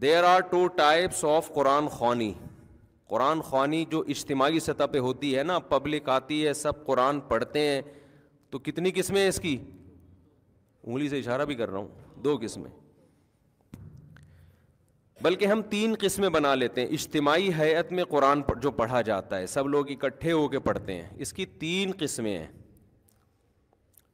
there are two types of Quran खानी Quran खानी जो इज्तमाही सतह पर होती है ना पब्लिक आती है सब कुरान पढ़ते हैं तो कितनी किस्में हैं इसकी उंगली से इशारा भी कर रहा हूँ दो किस्में बल्कि हम तीन किस्में बना लेते हैं इज्तमाही हैत में कुरान जो पढ़ा जाता है सब लोग इकट्ठे होकर पढ़ते हैं इसकी तीन किस्में हैं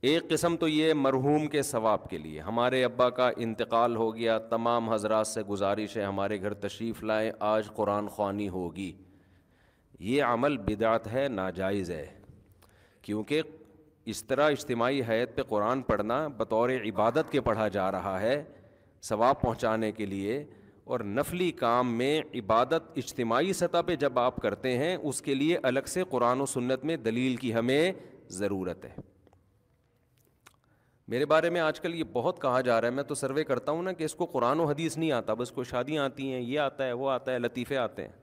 एक किस्म तो ये मरहूम के सवाब के लिए हमारे अब्बा का इंतकाल हो गया तमाम हजरात से गुजारिश है हमारे घर तशरीफ़ लाएँ आज कुरान खानी होगी ये अमल बिदात है नाजायज़ है क्योंकि इस तरह इज्तमाही हैत पे कुरान पढ़ना बतौर इबादत के पढ़ा जा रहा है सवाब पहुँचाने के लिए और नफली काम में इबादत इज्तमाही सतह पर जब आप करते हैं उसके लिए अलग से कुरान और सुन्नत में दलील की हमें ज़रूरत है मेरे बारे में आजकल ये बहुत कहा जा रहा है मैं तो सर्वे करता हूँ ना कि इसको कुरान और हदीस नहीं आता बस को शादियाँ आती हैं ये आता है वो आता है लतीफ़े आते हैं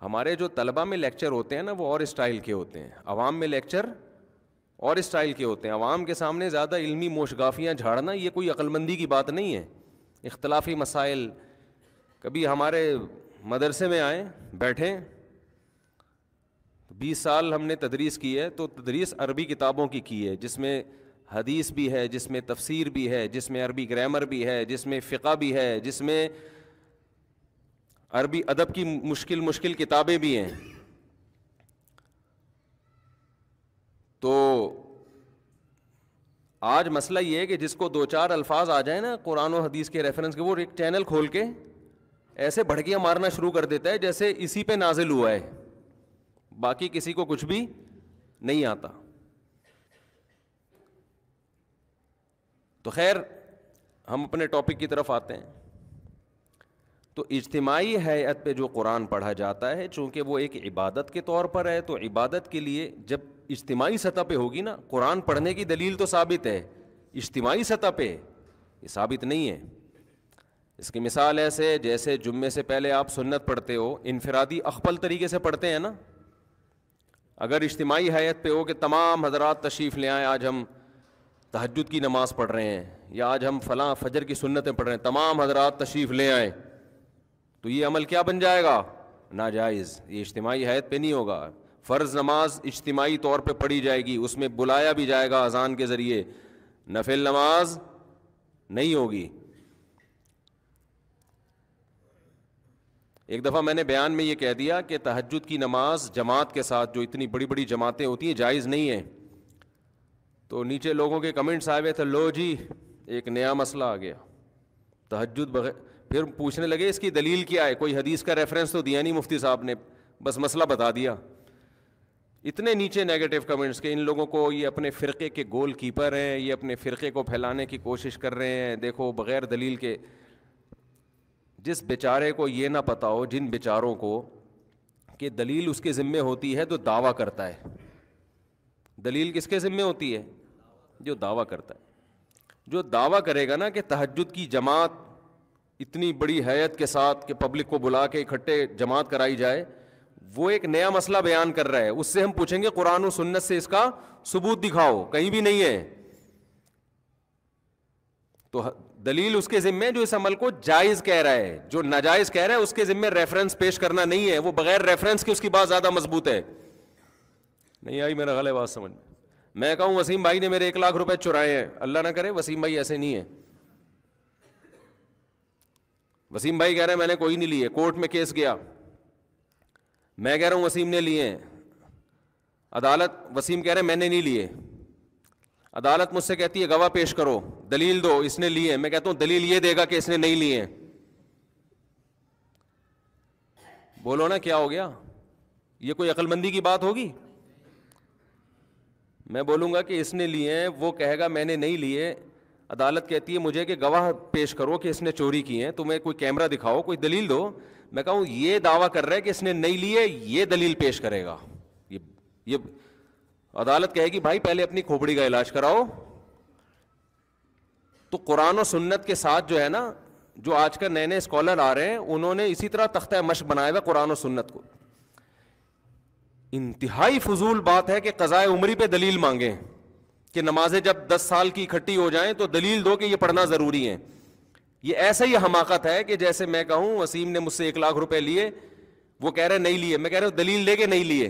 हमारे जो तलबा में लेक्चर होते हैं ना वो और स्टाइल के होते हैं अवाम में लेक्चर और स्टाइल के होते हैं अवाम के सामने ज़्यादा इलमी मोशगाफियाँ झाड़ना ये कोई अक्लमंदी की बात नहीं है इख्तलाफी मसाइल कभी हमारे मदरसे में आएँ बैठें बीस साल हमने तदरीस की है तो तदरीस अरबी किताबों की की है जिसमें हदीस भी है जिसमें तफसीर भी है जिसमें अरबी ग्रामर भी है जिसमें फ़िका भी है जिसमें अरबी अदब की मुश्किल मुश्किल किताबें भी हैं तो आज मसला ये है कि जिसको दो चार अल्फाज आ जाए ना कुरान और हदीस के रेफरेंस के वो एक चैनल खोल के ऐसे भड़कियाँ मारना शुरू कर देता है जैसे इसी पे नाजिल हुआ है बाकी किसी को कुछ भी नहीं आता तो खैर हम अपने टॉपिक की तरफ आते हैं तो इज्तिमाही हैत पे जो कुरान पढ़ा जाता है चूंकि वो एक इबादत के तौर पर है तो इबादत के लिए जब इज्तिमाही सतह पे होगी ना कुरान पढ़ने की दलील तो साबित है इज्तिमाही सतह पे ये साबित नहीं है इसकी मिसाल ऐसे जैसे जुम्मे से पहले आप सुन्नत पढ़ते हो इनफरादी अकबल तरीके से पढ़ते हैं ना अगर इज्तमाही हैत पे हो कि तमाम हजरात तशरीफ़ ले आएँ आज हम तहजद की नमाज़ पढ़ रहे हैं या आज हम फ़लाँ फजर की सुन्नतें पढ़ रहे हैं तमाम हजरात तशरीफ़ ले आएँ तो ये अमल क्या बन जाएगा नाजायज़ ये इज्तमाही हैत पे नहीं होगा फ़र्ज़ नमाज इज्तमाही तौर पर पढ़ी जाएगी उसमें बुलाया भी जाएगा अजान के ज़रिए नफिल नमाज नहीं होगी एक दफ़ा मैंने बयान में ये कह दिया कि तहजद की नमाज जमात के साथ जो इतनी बड़ी बड़ी जमातें होती हैं जायज़ नहीं है तो नीचे लोगों के कमेंट्स आए हुए थे लो जी एक नया मसला आ गया तहजद फिर पूछने लगे इसकी दलील क्या है कोई हदीस का रेफरेंस तो दिया नहीं मुफ्ती साहब ने बस मसला बता दिया इतने नीचे नेगेटिव कमेंट्स के इन लोगों को ये अपने फ़िरके के गोल कीपर हैं ये अपने फ़िरके को फैलाने की कोशिश कर रहे हैं देखो बग़ैर दलील के जिस बेचारे को ये ना पता हो जिन बेचारों को कि दलील उसके ज़िम्मे होती है तो दावा करता है दलील किसके ज़िम्मे होती है जो दावा करता है जो दावा करेगा ना कि तहजद की जमात इतनी बड़ी हैत के साथ कि पब्लिक को बुला के इकट्ठे जमात कराई जाए वो एक नया मसला बयान कर रहा है उससे हम पूछेंगे कुरान और सुन्नत से इसका सबूत दिखाओ कहीं भी नहीं है तो दलील उसके जिम्मे जो इस अमल को जायज कह रहा है जो नाजायज कह रहा है उसके जिम्मे रेफरेंस पेश करना नहीं है वो बगैर रेफरेंस के उसकी बात ज्यादा मजबूत है नहीं आई मेरा गलत बात समझ मैं कहूं वसीम भाई ने मेरे एक लाख रुपए चुराए हैं अल्लाह ना करे वसीम भाई ऐसे नहीं है वसीम भाई कह रहे हैं मैंने कोई नहीं लिए कोर्ट में केस गया मैं कह रहा हूं वसीम ने लिए अदालत वसीम कह रहे हैं मैंने नहीं लिए अदालत मुझसे कहती है गवाह पेश करो दलील दो इसने लिए मैं कहता हूं दलील ये देगा कि इसने नहीं लिए बोलो ना क्या हो गया ये कोई अकलमंदी की बात होगी मैं बोलूंगा कि इसने लिए हैं वो कहेगा मैंने नहीं लिए अदालत कहती है मुझे कि गवाह पेश करो कि इसने चोरी की है तुम्हें कोई कैमरा दिखाओ कोई दलील दो मैं कहूं ये दावा कर रहा है कि इसने नहीं लिए ये दलील पेश करेगा ये ये अदालत कहेगी भाई पहले अपनी खोपड़ी का इलाज कराओ तो कुरान और सुन्नत के साथ जो है ना जो आज का नए नए स्कॉलर आ रहे हैं उन्होंने इसी तरह तख्ता मश बनाया हुआ कुरान और सुन्नत को इंतहाई फजूल बात है कि कज़ाए उमरी पर दलील मांगे कि नमाजें जब दस साल की इकट्ठी हो जाए तो दलील दो कि ये पढ़ना ज़रूरी है ये ऐसा ही हमाकत है कि जैसे मैं कहूँ वसीम ने मुझसे एक लाख रुपए लिए वो कह रहे नहीं लिए मैं कह रहा हूँ दलील लेके नहीं लिए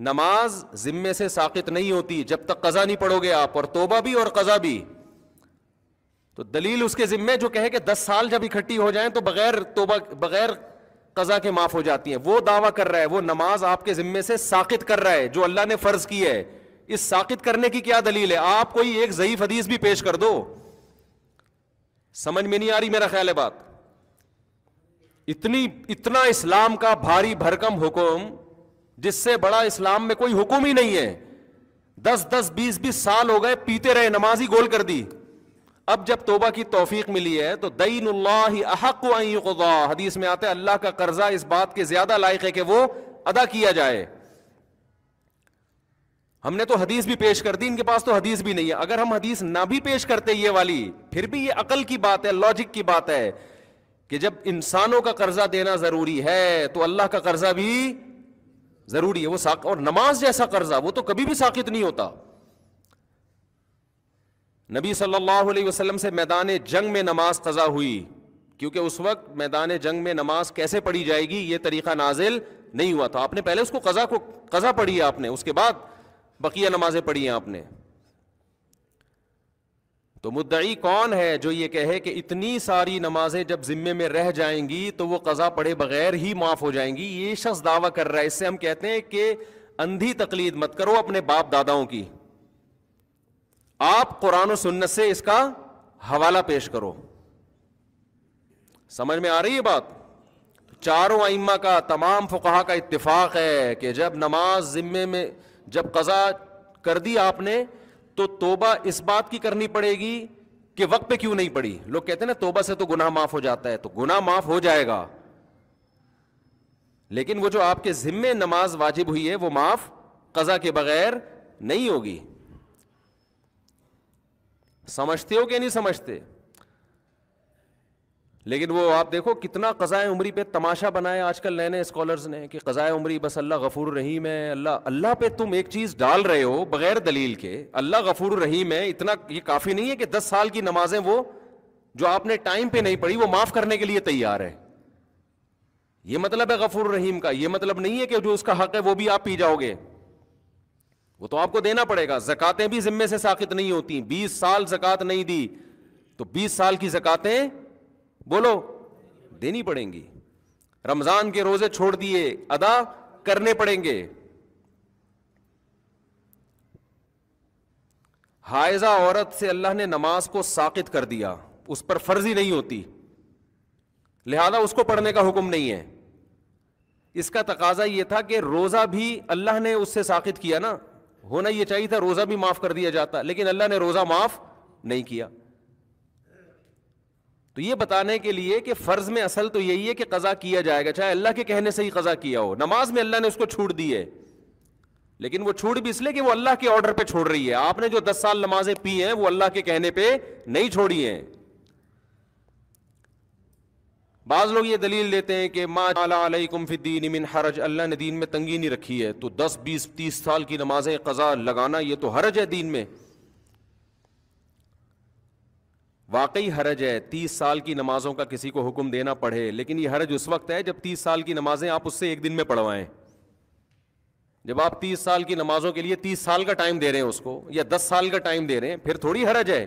नमाज जिम्मे से साकित नहीं होती जब तक कज़ा नहीं पढ़ोगे आप और तोबा भी और कज़ा भी तो दलील उसके जिम्मे जो कहे कि दस साल जब इकट्ठी हो जाए तो बगैर तोबा बगैर कज़ा के माफ़ हो जाती हैं वो दावा कर रहा है वह नमाज आपके जिम्मे से साकित कर रहा है जो अल्लाह ने फ़र्ज़ किया है इस साकित करने की क्या दलील है आप कोई एक ज़यीफ़ हदीस भी पेश कर दो समझ में नहीं आ रही मेरा ख्याल है बात इतनी इतना इस्लाम का भारी भरकम हुक्म जिससे बड़ा इस्लाम में कोई हुक्म ही नहीं है दस दस बीस बीस साल हो गए पीते रहे नमाज ही गोल कर दी अब जब तोबा की तोफीक मिली है तो दईन अहक हदीस में आता है अल्लाह का कर्जा इस बात के ज्यादा लायक है कि वो अदा किया जाए हमने तो हदीस भी पेश कर दी इनके पास तो हदीस भी नहीं है अगर हम हदीस ना भी पेश करते ये वाली फिर भी ये अकल की बात है लॉजिक की बात है कि जब इंसानों का कर्जा देना जरूरी है तो अल्लाह का कर्जा भी जरूरी है वो साक और नमाज जैसा कर्जा वो तो कभी भी साकित नहीं होता नबी सल्लल्लाहु अलैहि वसल्लम से मैदान जंग में नमाज कज़ा हुई क्योंकि उस वक्त मैदान जंग में नमाज कैसे पढ़ी जाएगी ये तरीका नाजिल नहीं हुआ था आपने पहले उसको कज़ा को कज़ा पढ़ी है आपने उसके बाद बकिया नमाजें पढ़ी हैं आपने तो मुद्दई कौन है जो ये कहे कि इतनी सारी नमाजें जब जिम्मे में रह जाएंगी तो वो कज़ा पढ़े बगैर ही माफ़ हो जाएंगी ये शख्स दावा कर रहा है इससे हम कहते हैं कि अंधी तकलीद मत करो अपने बाप दादाओं की आप कुरान सुन्नत से इसका हवाला पेश करो समझ में आ रही है बात तो चारों आइमा का तमाम फुकाहा का इत्तेफाक है कि जब नमाज जिम्मे में जब कज़ा कर दी आपने तो तोबा इस बात की करनी पड़ेगी कि वक्त पे क्यों नहीं पड़ी लोग कहते हैं ना तोबा से तो गुना माफ हो जाता है तो गुना माफ हो जाएगा लेकिन वो जो आपके जिम्मे नमाज वाजिब हुई है वो माफ कजा के बगैर नहीं होगी समझते हो कि नहीं समझते लेकिन वो आप देखो कितना क़ज़ाए उम्री पे तमाशा बनाया आजकल नए नए स्कॉलर्स ने कि क़ज़ाए उमरी बस अल्लाह गफूर रहीम है अल्लाह अल्लाह पे तुम एक चीज़ डाल रहे हो बग़ैर दलील के अल्लाह गफूर रहीम है इतना ये काफ़ी नहीं है कि दस साल की नमाजें वो जो आपने टाइम पे नहीं पढ़ी वो माफ़ करने के लिए तैयार है ये मतलब है गफूर रहीम का ये मतलब नहीं है कि जो उसका हक है वो भी आप पी जाओगे वो तो आपको देना पड़ेगा जक़ातें भी जिम्मे से साखित नहीं होती बीस साल जक़ात नहीं दी तो बीस साल की जक़ातें बोलो देनी पड़ेंगी रमजान के रोजे छोड़ दिए अदा करने पड़ेंगे हायजा औरत से अल्लाह ने नमाज को साकित कर दिया उस पर फर्जी नहीं होती लिहाजा उसको पढ़ने का हुक्म नहीं है इसका तकाजा यह था कि रोज़ा भी अल्लाह ने उससे साकित किया ना होना यह चाहिए था रोज़ा भी माफ़ कर दिया जाता लेकिन अल्लाह ने रोज़ा माफ़ नहीं किया तो ये बताने के लिए कि फ़र्ज़ में असल तो यही है कि कज़ा किया जाएगा चाहे अल्लाह के कहने से ही कज़ा किया हो नमाज में अल्लाह ने उसको छूट दी है लेकिन वो छूट भी इसलिए कि वो अल्लाह के ऑर्डर पे छोड़ रही है आपने जो दस साल नमाजें पी हैं वो अल्लाह के कहने पे नहीं छोड़ी हैं बाज लोग ये दलील देते हैं कि माँ अलैकुमफीन मिन हरज अल्लाह ने दीन में तंगी नहीं रखी है तो दस बीस तीस साल की नमाजें कज़ा लगाना यह तो हरज है दीन में वाकई हरज है तीस साल की नमाजों का किसी को हुक्म देना पड़े लेकिन यह हरज उस वक्त है जब तीस साल की नमाजें आप उससे एक दिन में पढ़वाएं जब आप तीस साल की नमाजों के लिए तीस साल का टाइम दे रहे हैं उसको या दस साल का टाइम दे रहे हैं फिर थोड़ी हरज है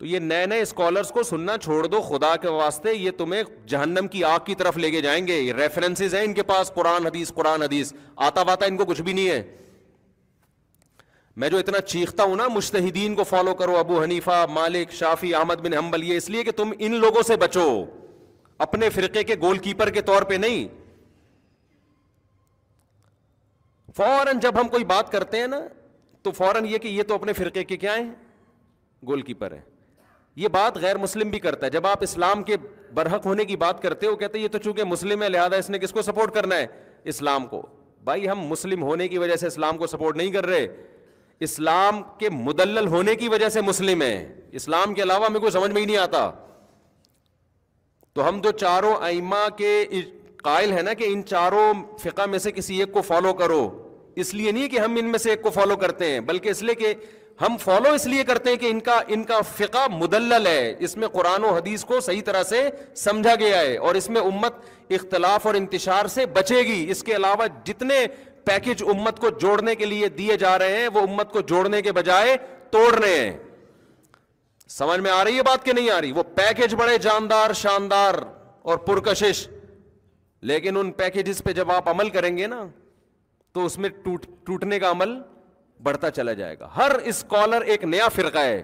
तो ये नए नए स्कॉलर्स को सुनना छोड़ दो खुदा के वास्ते ये तुम्हें जहन्नम की आग की तरफ लेके जाएंगे रेफरेंसेज हैं इनके पास कुरान हदीस कुरान हदीस आता वाता इनको कुछ भी नहीं है मैं जो इतना चीखता हूं ना मुश्तहिदीन को फॉलो करो अबू हनीफा मालिक शाफी अहमद बिन हम्बल ये इसलिए कि तुम इन लोगों से बचो अपने फिरके के गोलकीपर के तौर पे नहीं फौरन जब हम कोई बात करते हैं ना तो फौरन ये कि ये तो अपने फिरके के क्या है गोलकीपर है ये बात गैर मुस्लिम भी करता है जब आप इस्लाम के बरहक होने की बात करते हो कहते ये तो चूंकि मुस्लिम है लिहाजा इसने किसको सपोर्ट करना है इस्लाम को भाई हम मुस्लिम होने की वजह से इस्लाम को सपोर्ट नहीं कर रहे इस्लाम के मुदल्ल होने की वजह से मुस्लिम है इस्लाम के अलावा मेरे को समझ में ही नहीं आता तो हम जो चारों आइमा के कायल है ना कि इन चारों फ़िका में से किसी एक को फॉलो करो इसलिए नहीं कि हम इनमें से एक को फॉलो करते हैं बल्कि इसलिए कि हम फॉलो इसलिए करते हैं कि इनका इनका फ़िका मुदल है इसमें कुरान और हदीस को सही तरह से समझा गया है और इसमें उम्मत इख्तलाफ और इंतशार से बचेगी इसके अलावा जितने पैकेज उम्मत को जोड़ने के लिए दिए जा रहे हैं वो उम्मत को जोड़ने के बजाय तोड़ रहे हैं समझ में आ रही है बात कि नहीं आ रही वो पैकेज बड़े जानदार शानदार और पुरकशिश लेकिन उन पैकेजेस पे जब आप अमल करेंगे ना तो उसमें टूट टूटने का अमल बढ़ता चला जाएगा हर स्कॉलर एक नया फिरका है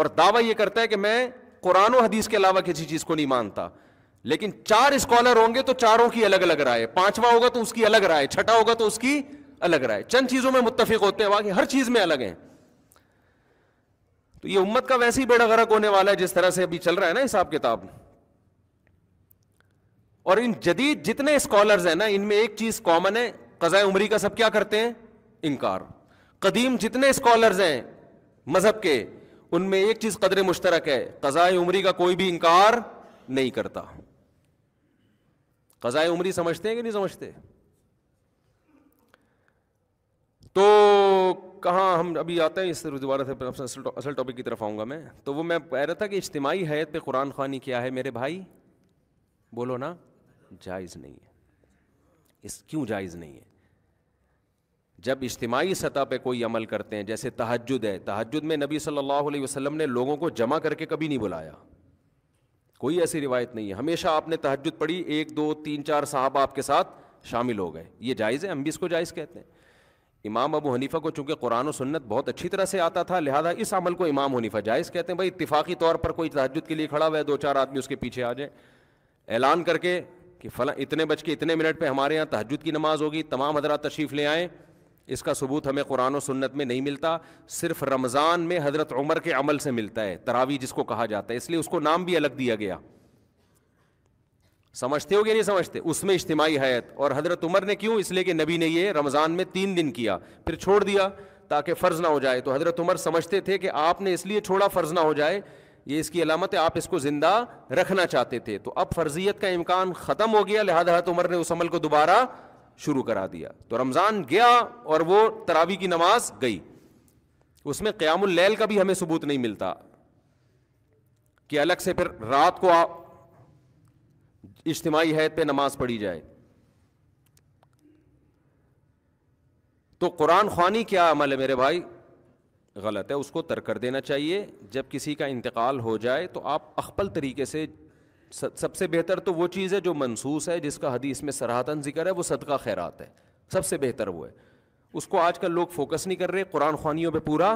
और दावा यह करता है कि मैं कुरान हदीस के अलावा किसी चीज को नहीं मानता लेकिन चार स्कॉलर होंगे तो चारों की अलग अलग राय पांचवा होगा तो उसकी अलग राय छठा होगा तो उसकी अलग राय चंद चीजों में मुत्तफिक होते हैं बाकी हर चीज में अलग है तो ये उम्मत का वैसे ही बेड़ा गर्क होने वाला है जिस तरह से अभी चल रहा है ना हिसाब किताब और इन जदीद जितने स्कॉलर्स हैं ना इनमें एक चीज कॉमन है कज़ा उमरी का सब क्या करते हैं इनकार कदीम जितने स्कॉलर्स हैं मजहब के उनमें एक चीज कदर मुश्तरक है कजाए उमरी का कोई भी इनकार नहीं करता कज़ाए उमरी समझते हैं कि नहीं समझते तो कहाँ हम अभी आते हैं इस दोबारा से असल असल टॉपिक की तरफ आऊँगा मैं तो वो मैं कह रहा था कि इज्तमाही हैत पे कुरान खानी क्या है मेरे भाई बोलो ना जायज़ नहीं है इस क्यों जायज़ नहीं है जब इज्तिमाही सतह पे कोई अमल करते हैं जैसे तहजद है तहजद में नबी सल्लल्लाहु अलैहि वसल्लम ने लोगों को जमा करके कभी नहीं बुलाया कोई ऐसी रिवायत नहीं है हमेशा आपने तहजद पढ़ी एक दो तीन चार साहब आपके साथ शामिल हो गए ये जायज़ है हम भी इसको जायज़ कहते हैं इमाम अबू हनीफा को चूंकि कुरान और सुन्नत बहुत अच्छी तरह से आता था लिहाजा इस अमल को इमाम हनीफा जायज़ कहते हैं भाई इतफाक़ी तौर पर कोई तहजद के लिए खड़ा हुआ है दो चार आदमी उसके पीछे आ जाए ऐलान करके कि फला इतने बज के इतने मिनट पर हमारे यहाँ तहजद की नमाज़ होगी तमाम हजरा तशरीफ़ ले आएँ इसका सबूत हमें कुरान और सुन्नत में नहीं मिलता सिर्फ रमज़ान में हज़रत उमर के अमल से मिलता है तरावी जिसको कहा जाता है इसलिए उसको नाम भी अलग दिया गया समझते हो गया नहीं समझते उसमें इज्तमाही हयात और हज़रत उमर ने क्यों इसलिए कि नबी ने ये रमज़ान में तीन दिन किया फिर छोड़ दिया ताकि फ़र्ज़ ना हो जाए तो हज़रत उमर समझते थे कि आपने इसलिए छोड़ा फ़र्ज़ ना हो जाए ये इसकी अलामत है आप इसको ज़िंदा रखना चाहते थे तो अब फ़र्जियत का इम्कान ख़त्म हो गया लिहाजा हज़रत उमर ने उस अमल को दोबारा शुरू करा दिया तो रमज़ान गया और वो तरावी की नमाज गई उसमें क़यामुल लैल का भी हमें सबूत नहीं मिलता कि अलग से फिर रात को आप इज्तमाही हैत पे नमाज पढ़ी जाए तो कुरान खानी क्या अमल है मेरे भाई गलत है उसको तर्क कर देना चाहिए जब किसी का इंतकाल हो जाए तो आप अखपल तरीके से सबसे बेहतर तो वो चीज़ है जो मनसूस है जिसका हदीस में सराहतन जिक्र है वो सदका खैरात है सबसे बेहतर वो है उसको आजकल लोग फोकस नहीं कर रहे कुरान खानियों पे पूरा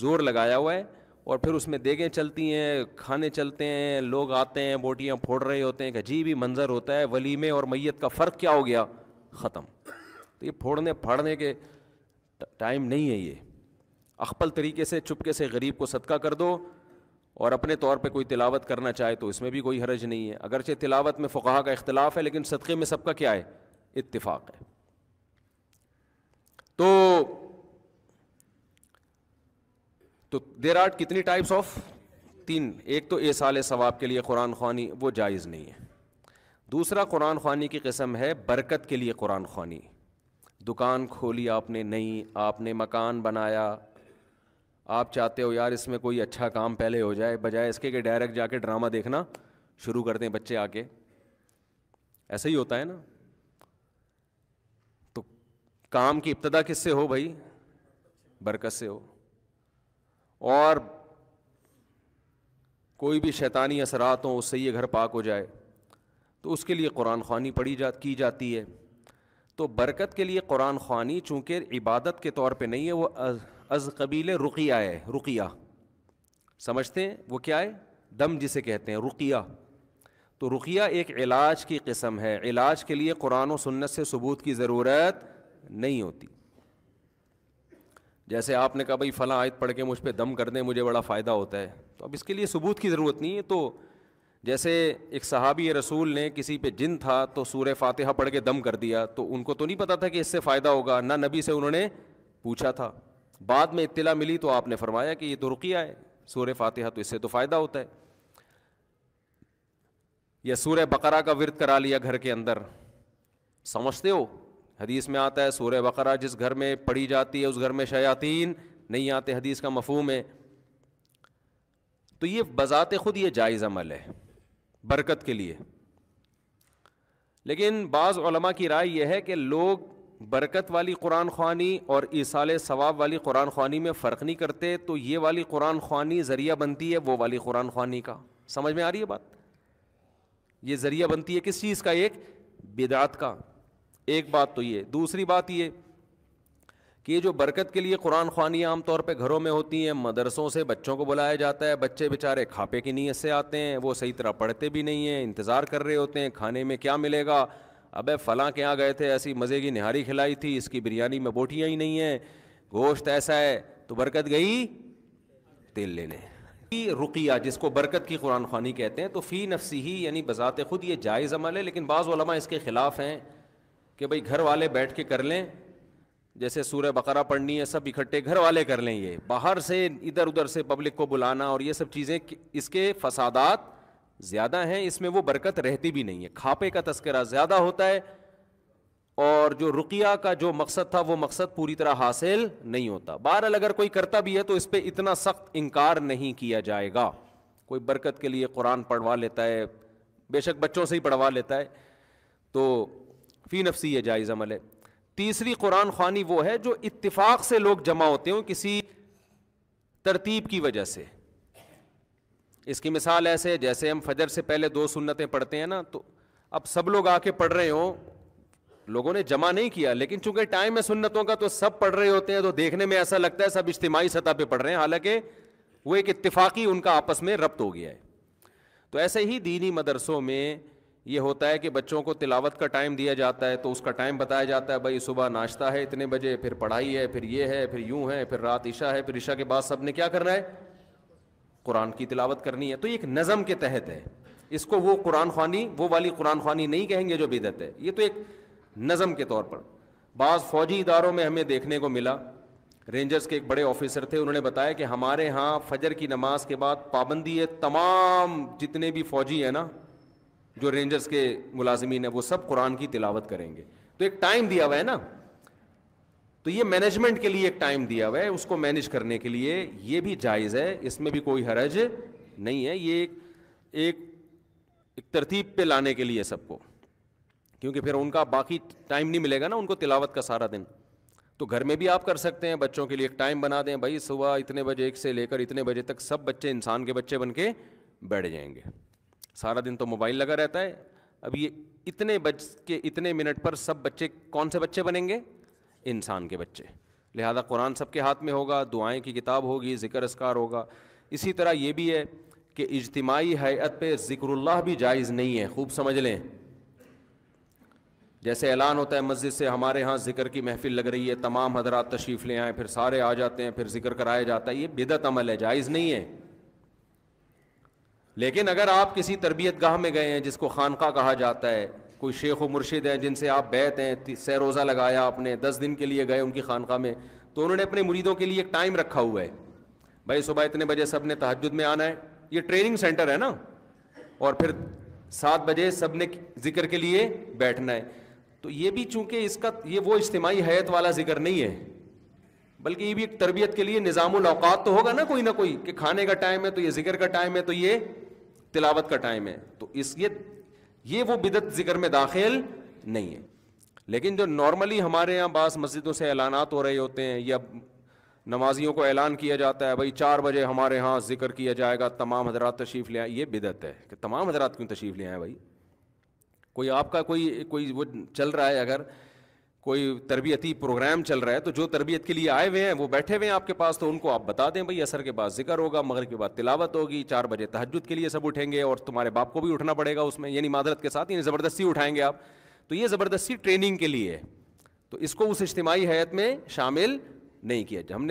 जोर लगाया हुआ है और फिर उसमें देगें चलती हैं खाने चलते हैं लोग आते हैं बोटियाँ फोड़ रहे होते हैं कि जी भी मंज़र होता है वलीमे और मैत का फ़र्क क्या हो गया ख़त्म तो ये फोड़ने फाड़ने के टाइम नहीं है ये अखपल तरीके से चुपके से गरीब को सदका कर दो और अपने तौर पर कोई तिलावत करना चाहे तो इसमें भी कोई हरज नहीं है अगरचे तिलावत में फ़ुकाहा का इख्तलाफ है लेकिन सदक़े में सबका क्या है इतफ़ाक़ है तो तो देर आर कितनी टाइप्स ऑफ तीन एक तो ए साल सवाब के लिए कुरान खानी वो जायज़ नहीं है दूसरा कुरान खानी की कस्म है बरकत के लिए कुरान खानी दुकान खोली आपने नई आपने मकान बनाया आप चाहते हो यार इसमें कोई अच्छा काम पहले हो जाए बजाय इसके कि डायरेक्ट जाके ड्रामा देखना शुरू कर दें बच्चे आके ऐसा ही होता है ना तो काम की इब्तदा किससे हो भाई बरकत से हो और कोई भी शैतानी असरात हो उससे ये घर पाक हो जाए तो उसके लिए कुरान खानी पढ़ी जा की जाती है तो बरकत के लिए कुरान खानी चूँकि इबादत के तौर पे नहीं है वो अज कबीले रुकिया है रुकिया समझते हैं वो क्या है दम जिसे कहते हैं रुकिया तो रुकिया एक इलाज की कस्म है इलाज के लिए कुरान और सुन्नत से सबूत की ज़रूरत नहीं होती जैसे आपने कहा भाई फ़लाँ आयत पढ़ के मुझ पर दम कर दें मुझे बड़ा फ़ायदा होता है तो अब इसके लिए सबूत की ज़रूरत नहीं है तो जैसे एक सहाबी रसूल ने किसी पे जिन था तो सूर्य फातिहा पढ़ के दम कर दिया तो उनको तो नहीं पता था कि इससे फ़ायदा होगा ना नबी से उन्होंने पूछा था बाद में इतला मिली तो आपने फरमाया कि यह तो रुकिया है सूर्य फातिहा तो इससे तो फ़ायदा होता है या सूर्य बकरा का विरत करा लिया घर के अंदर समझते हो हदीस में आता है सूर्य बकरा जिस घर में पड़ी जाती है उस घर में शयातीन नहीं आते हदीस का मफहम है तो ये बज़ात खुद ये जायज़ अमल है बरकत के लिए लेकिन बाज़ की राय यह है कि लोग बरकत वाली कुरान ख़वानी और ईसाल सवाब वाली कुरान ख़वानी में फ़र्क नहीं करते तो ये वाली कुरान ख़वानी ज़रिया बनती है वो वाली कुरान ख़वानी का समझ में आ रही है बात ये ज़रिया बनती है किस चीज़ का एक बिदात का एक बात तो ये दूसरी बात ये कि ये जो बरकत के लिए कुरान ख़वानियाँ आमतौर पर घरों में होती हैं मदरसों से बच्चों को बुलाया जाता है बच्चे बेचारे खापे की नीयत से आते हैं वो सही तरह पढ़ते भी नहीं हैं इंतज़ार कर रहे होते हैं खाने में क्या मिलेगा अब फलां के यहाँ गए थे ऐसी मज़े की निहारी खिलाई थी इसकी बिरयानी में बोटियाँ ही नहीं हैं गोश्त ऐसा है तो बरकत गई तेल लेने रुकिया जिसको बरकत की कुरान खानी कहते हैं तो फ़ी नफसी ही यानी बज़ात खुद ये जायज़ अमल है लेकिन बाज़ इसके ख़िलाफ़ हैं कि भाई घर वाले बैठ के कर लें जैसे सूर्य बकरा पढ़नी है सब इकट्ठे घर वाले कर लें ये बाहर से इधर उधर से पब्लिक को बुलाना और ये सब चीज़ें इसके फसादात ज़्यादा हैं इसमें वो बरकत रहती भी नहीं है खापे का तस्करा ज़्यादा होता है और जो रुकिया का जो मकसद था वो मकसद पूरी तरह हासिल नहीं होता बहरहाल अगर कोई करता भी है तो इस पर इतना सख्त इनकार नहीं किया जाएगा कोई बरकत के लिए कुरान पढ़वा लेता है बेशक बच्चों से ही पढ़वा लेता है तो फ़ी नफसी ये जायज़ अमल है तीसरी कुरान खानी वो है जो इत्तिफाक से लोग जमा होते हों किसी तरतीब की वजह से इसकी मिसाल ऐसे है जैसे हम फजर से पहले दो सुन्नतें पढ़ते हैं ना तो अब सब लोग आके पढ़ रहे हो लोगों ने जमा नहीं किया लेकिन चूंकि टाइम है सुन्नतों का तो सब पढ़ रहे होते हैं तो देखने में ऐसा लगता है सब इज्तमाही सतह पर पढ़ रहे हैं हालांकि वो एक इतफाक़ी उनका आपस में रब्त हो गया है तो ऐसे ही दीनी मदरसों में ये होता है कि बच्चों को तिलावत का टाइम दिया जाता है तो उसका टाइम बताया जाता है भाई सुबह नाश्ता है इतने बजे फिर पढ़ाई है फिर ये है फिर यूँ है फिर रात ईशा है फिर ईशा के बाद सब ने क्या करना है कुरान की तिलावत करनी है तो एक नज़म के तहत है इसको वो कुरान खानी वो वाली कुरान खानी नहीं कहेंगे जो बेदत है ये तो एक नज़म के तौर पर बाज़ फ़ौजी इदारों में हमें देखने को मिला रेंजर्स के एक बड़े ऑफिसर थे उन्होंने बताया कि हमारे यहाँ फजर की नमाज के बाद पाबंदी है तमाम जितने भी फ़ौजी हैं ना जो रेंजर्स के मुलाजमीन है वो सब कुरान की तिलावत करेंगे तो एक टाइम दिया हुआ है ना तो ये मैनेजमेंट के लिए एक टाइम दिया हुआ है उसको मैनेज करने के लिए ये भी जायज़ है इसमें भी कोई हरज नहीं है ये एक एक, एक तरतीब पे लाने के लिए सबको क्योंकि फिर उनका बाकी टाइम नहीं मिलेगा ना उनको तिलावत का सारा दिन तो घर में भी आप कर सकते हैं बच्चों के लिए एक टाइम बना दें भाई सुबह इतने बजे एक से लेकर इतने बजे तक सब बच्चे इंसान के बच्चे बन के बैठ जाएंगे सारा दिन तो मोबाइल लगा रहता है अब ये इतने बज के इतने मिनट पर सब बच्चे कौन से बच्चे बनेंगे इंसान के बच्चे लिहाजा कुरान सबके हाथ में होगा दुआएं की किताब होगी ज़िक्र असकार होगा इसी तरह ये भी है कि इज्तमाही हैत पे ज़िक्रल्लाह भी जायज़ नहीं है खूब समझ लें जैसे ऐलान होता है मस्जिद से हमारे यहाँ जिक्र की महफिल लग रही है तमाम हजरात तशरीफ़ ले आएँ फिर सारे आ जाते हैं फिर जिक्र कराया जाता है ये बेदत अमल है जायज़ नहीं है लेकिन अगर आप किसी तरबियत गाह में गए हैं जिसको खानका कहा जाता है कोई शेख व मुर्शिद हैं जिनसे आप बैत हैं सह रोज़ा लगाया आपने दस दिन के लिए गए उनकी खानखा में तो उन्होंने अपने मुरीदों के लिए एक टाइम रखा हुआ है भाई सुबह इतने बजे सब ने तहजद में आना है ये ट्रेनिंग सेंटर है ना और फिर सात बजे सब ने जिक्र के लिए बैठना है तो ये भी चूंकि इसका ये वो इज्तमाही हैत वाला जिक्र नहीं है बल्कि ये भी एक तरबियत के लिए निज़ाम अवकात तो होगा ना कोई ना कोई कि खाने का टाइम है तो ये जिक्र का टाइम है तो ये तिलावत का टाइम है तो इस ये ये वो बिदत जिक्र में दाखिल नहीं है लेकिन जो नॉर्मली हमारे यहाँ बास मस्जिदों से ऐलानात हो रहे होते हैं या नमाजियों को ऐलान किया जाता है भाई चार बजे हमारे यहाँ जिक्र किया जाएगा तमाम हजरात तशरीफ़ ले आए ये बिदत है कि तमाम हजरात क्यों तशरीफ़ ले आए भाई कोई आपका कोई कोई वो चल रहा है अगर कोई तरबियती प्रोग्राम चल रहा है तो जो तरबियत के लिए आए हुए हैं वो बैठे हुए हैं आपके पास तो उनको आप बता दें भाई असर के बाद जिक्र होगा मगर के बाद तिलावत होगी चार बजे तहजद के लिए सब उठेंगे और तुम्हारे बाप को भी उठना पड़ेगा उसमें यानी मादरत के साथ यानी ज़बरदस्ती उठाएंगे आप तो ये ज़बरदस्ती ट्रेनिंग के लिए है तो इसको उस इज्तमाही हैत में शामिल नहीं किया हमने